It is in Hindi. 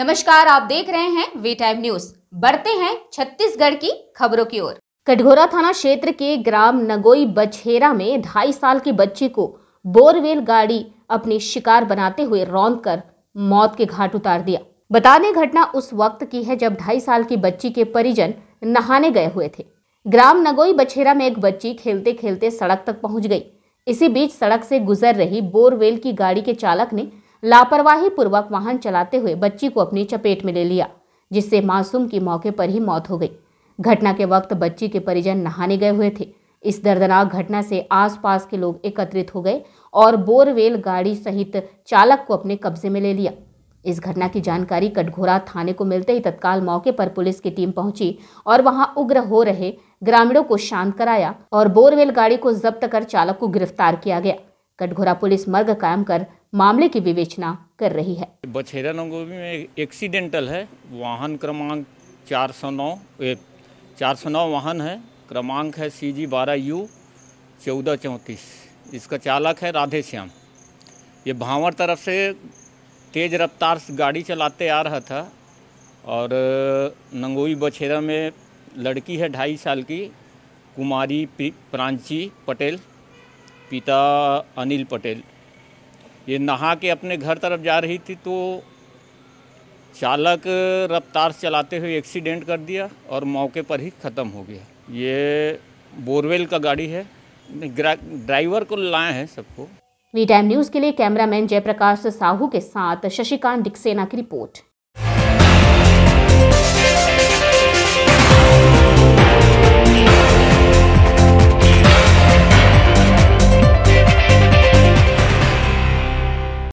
नमस्कार आप देख रहे हैं वी टाइम न्यूज बढ़ते हैं छत्तीसगढ़ की खबरों की ओर कटघोरा थाना क्षेत्र के ग्राम नगोई बछेरा में ढाई साल की बच्ची को बोरवेल गाड़ी अपने शिकार बनाते हुए रौंद कर मौत के घाट उतार दिया बता दें घटना उस वक्त की है जब ढाई साल की बच्ची के परिजन नहाने गए हुए थे ग्राम नगोई बछेरा में एक बच्ची खेलते खेलते सड़क तक पहुंच गई इसी बीच सड़क से गुजर रही बोरवेल की गाड़ी के चालक ने लापरवाही पूर्वक वाहन चलाते हुए बच्ची को अपनी चपेट में ले लिया जिससे मासूम की मौके पर ही मौत हो गई घटना के वक्त बच्ची के परिजन नहाने गए हुए थे इस दर्दनाक घटना से आसपास के लोग एकत्रित हो गए और बोरवेल गाड़ी सहित चालक को अपने कब्जे में ले लिया इस घटना की जानकारी कटघोरा थाने को मिलते ही तत्काल मौके पर पुलिस की टीम पहुंची और वहां उग्र हो रहे ग्रामीणों को शांत कराया और बोरवेल गाड़ी को जब्त कर चालक को गिरफ्तार किया गया कटघोरा पुलिस मर्ग कायम कर मामले की विवेचना कर रही है बछेरा नंगोवी में एक्सीडेंटल है वाहन क्रमांक चार सौ नौ चार सौ नौ वाहन है क्रमांक है सी जी बारह यू चौदह चौंतीस इसका चालक है राधे श्याम ये भावर तरफ से तेज़ रफ्तार से गाड़ी चलाते आ रहा था और नंगोई बछेरा में लड़की है ढाई साल की कुमारी प्रांची पटेल पिता अनिल पटेल ये नहा के अपने घर तरफ जा रही थी तो चालक रफ्तार चलाते हुए एक्सीडेंट कर दिया और मौके पर ही ख़त्म हो गया ये बोरवेल का गाड़ी है ड्राइवर को लाए हैं सबको वी टाइम न्यूज़ के लिए कैमरामैन जयप्रकाश साहू के साथ शशिकांत डिक्सेना की रिपोर्ट